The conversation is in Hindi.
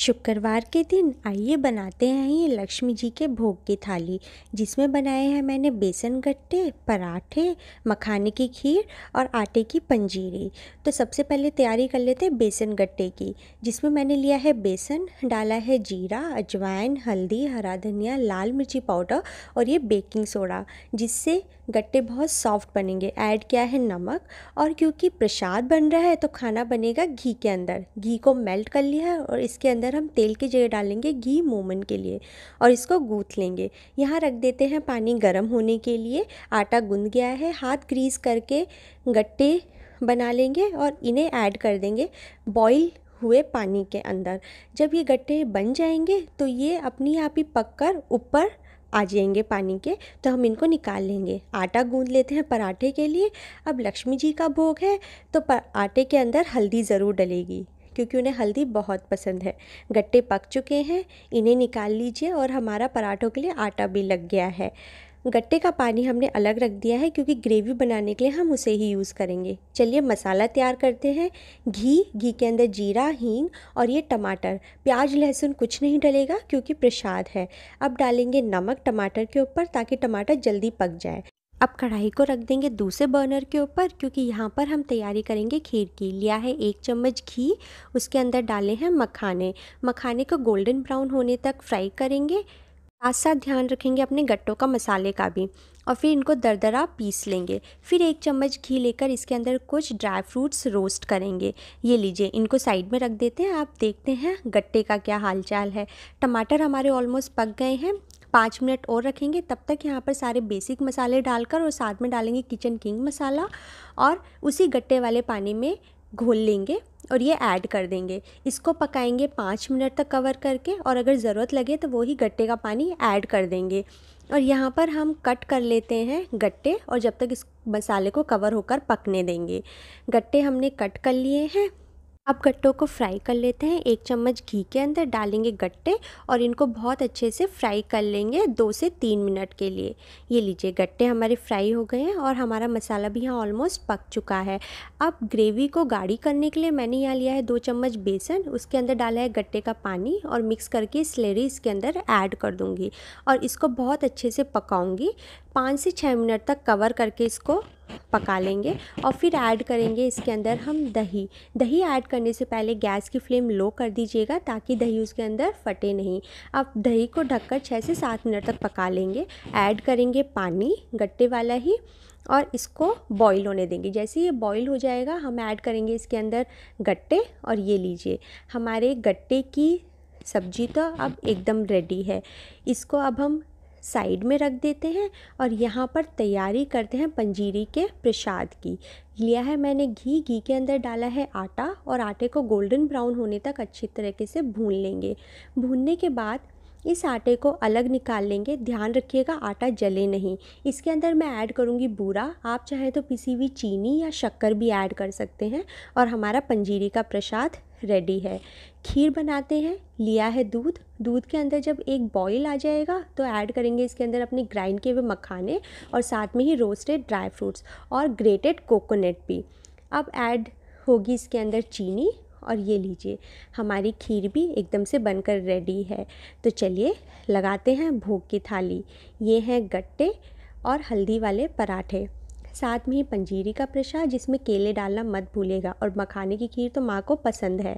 शुक्रवार के दिन आइए बनाते हैं ये लक्ष्मी जी के भोग की थाली जिसमें बनाए हैं मैंने बेसन गट्टे पराठे मखाने की खीर और आटे की पंजीरी तो सबसे पहले तैयारी कर लेते हैं बेसन गट्टे की जिसमें मैंने लिया है बेसन डाला है जीरा अजवाइन हल्दी हरा धनिया लाल मिर्ची पाउडर और ये बेकिंग सोडा जिससे गट्टे बहुत सॉफ्ट बनेंगे ऐड किया है नमक और क्योंकि प्रसाद बन रहा है तो खाना बनेगा घी के अंदर घी को मेल्ट कर लिया है और इसके अंदर अंदर हम तेल की जगह डालेंगे घी मोमन के लिए और इसको गूँथ लेंगे यहाँ रख देते हैं पानी गर्म होने के लिए आटा गूँध गया है हाथ ग्रीस करके गट्टे बना लेंगे और इन्हें ऐड कर देंगे बॉईल हुए पानी के अंदर जब ये गट्टे बन जाएंगे तो ये अपने आप ही पक कर ऊपर आ जाएंगे पानी के तो हम इनको निकाल लेंगे आटा गूंद लेते हैं पराठे के लिए अब लक्ष्मी जी का भोग है तो आटे के अंदर हल्दी ज़रूर डलेगी क्योंकि उन्हें हल्दी बहुत पसंद है गट्टे पक चुके हैं इन्हें निकाल लीजिए और हमारा पराठों के लिए आटा भी लग गया है गट्टे का पानी हमने अलग रख दिया है क्योंकि ग्रेवी बनाने के लिए हम उसे ही यूज़ करेंगे चलिए मसाला तैयार करते हैं घी घी के अंदर जीरा हींग और ये टमाटर प्याज लहसुन कुछ नहीं डलेगा क्योंकि प्रसाद है अब डालेंगे नमक टमाटर के ऊपर ताकि टमाटर जल्दी पक जाए अब कढ़ाई को रख देंगे दूसरे बर्नर के ऊपर क्योंकि यहाँ पर हम तैयारी करेंगे खीर की लिया है एक चम्मच घी उसके अंदर डाले हैं मखाने मखाने को गोल्डन ब्राउन होने तक फ्राई करेंगे साथ साथ ध्यान रखेंगे अपने गट्टों का मसाले का भी और फिर इनको दरदरा पीस लेंगे फिर एक चम्मच घी लेकर इसके अंदर कुछ ड्राई फ्रूट्स रोस्ट करेंगे ये लीजिए इनको साइड में रख देते हैं आप देखते हैं गट्टे का क्या हालचाल है टमाटर हमारे ऑलमोस्ट पक गए हैं पाँच मिनट और रखेंगे तब तक यहाँ पर सारे बेसिक मसाले डालकर और साथ में डालेंगे किचन किंग मसाला और उसी गट्टे वाले पानी में घोल लेंगे और ये ऐड कर देंगे इसको पकाएंगे पाँच मिनट तक कवर करके और अगर ज़रूरत लगे तो वही गट्टे का पानी ऐड कर देंगे और यहाँ पर हम कट कर लेते हैं गट्टे और जब तक इस मसाले को कवर होकर पकने देंगे गट्टे हमने कट कर लिए हैं अब गट्टों को फ्राई कर लेते हैं एक चम्मच घी के अंदर डालेंगे गट्टे और इनको बहुत अच्छे से फ्राई कर लेंगे दो से तीन मिनट के लिए ये लीजिए गट्टे हमारे फ्राई हो गए हैं और हमारा मसाला भी यहाँ ऑलमोस्ट पक चुका है अब ग्रेवी को गाढ़ी करने के लिए मैंने यहाँ लिया है दो चम्मच बेसन उसके अंदर डाला है गट्टे का पानी और मिक्स करके स्लेरी इसके अंदर ऐड कर दूँगी और इसको बहुत अच्छे से पकाऊँगी पाँच से छः मिनट तक कवर करके इसको पका लेंगे और फिर ऐड करेंगे इसके अंदर हम दही दही ऐड करने से पहले गैस की फ्लेम लो कर दीजिएगा ताकि दही उसके अंदर फटे नहीं अब दही को ढककर छः से सात मिनट तक पका लेंगे ऐड करेंगे पानी गट्टे वाला ही और इसको बॉईल होने देंगे जैसे ये बॉईल हो जाएगा हम ऐड करेंगे इसके अंदर गट्टे और ये लीजिए हमारे गट्टे की सब्जी तो अब एकदम रेडी है इसको अब हम साइड में रख देते हैं और यहाँ पर तैयारी करते हैं पंजीरी के प्रसाद की लिया है मैंने घी घी के अंदर डाला है आटा और आटे को गोल्डन ब्राउन होने तक अच्छी तरीके से भून लेंगे भूनने के बाद इस आटे को अलग निकाल लेंगे ध्यान रखिएगा आटा जले नहीं इसके अंदर मैं ऐड करूँगी बूरा आप चाहें तो पिसी हुई चीनी या शक्कर भी ऐड कर सकते हैं और हमारा पंजीरी का प्रसाद रेडी है खीर बनाते हैं लिया है दूध दूध के अंदर जब एक बॉईल आ जाएगा तो ऐड करेंगे इसके अंदर अपने ग्राइंड किए हुए मखाने और साथ में ही रोस्टेड ड्राई फ्रूट्स और ग्रेटेड कोकोनट भी अब ऐड होगी इसके अंदर चीनी और ये लीजिए हमारी खीर भी एकदम से बनकर रेडी है तो चलिए लगाते हैं भोग की थाली ये हैं गट्टे और हल्दी वाले पराठे साथ में ही पंजीरी का प्रसाद जिसमें केले डालना मत भूलेगा और मखाने की खीर तो माँ को पसंद है